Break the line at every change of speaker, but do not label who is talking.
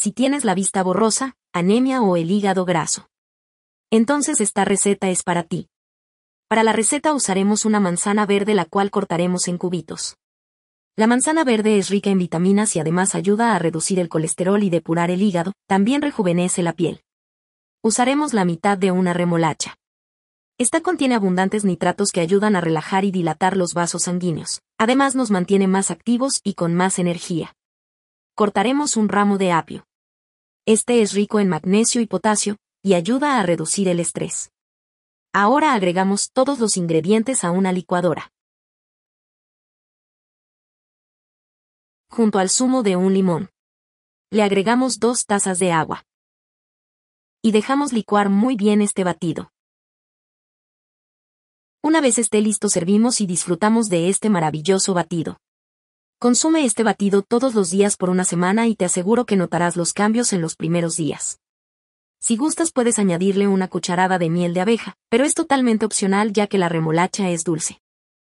si tienes la vista borrosa, anemia o el hígado graso. Entonces esta receta es para ti. Para la receta usaremos una manzana verde la cual cortaremos en cubitos. La manzana verde es rica en vitaminas y además ayuda a reducir el colesterol y depurar el hígado, también rejuvenece la piel. Usaremos la mitad de una remolacha. Esta contiene abundantes nitratos que ayudan a relajar y dilatar los vasos sanguíneos. Además nos mantiene más activos y con más energía. Cortaremos un ramo de apio. Este es rico en magnesio y potasio, y ayuda a reducir el estrés. Ahora agregamos todos los ingredientes a una licuadora.
Junto al zumo de un limón. Le agregamos
dos tazas de agua. Y dejamos licuar muy bien este batido. Una vez esté listo servimos y disfrutamos de este maravilloso batido. Consume este batido todos los días por una semana y te aseguro que notarás los cambios en los primeros días. Si gustas puedes añadirle una cucharada de miel de abeja, pero es totalmente opcional ya que la remolacha es dulce.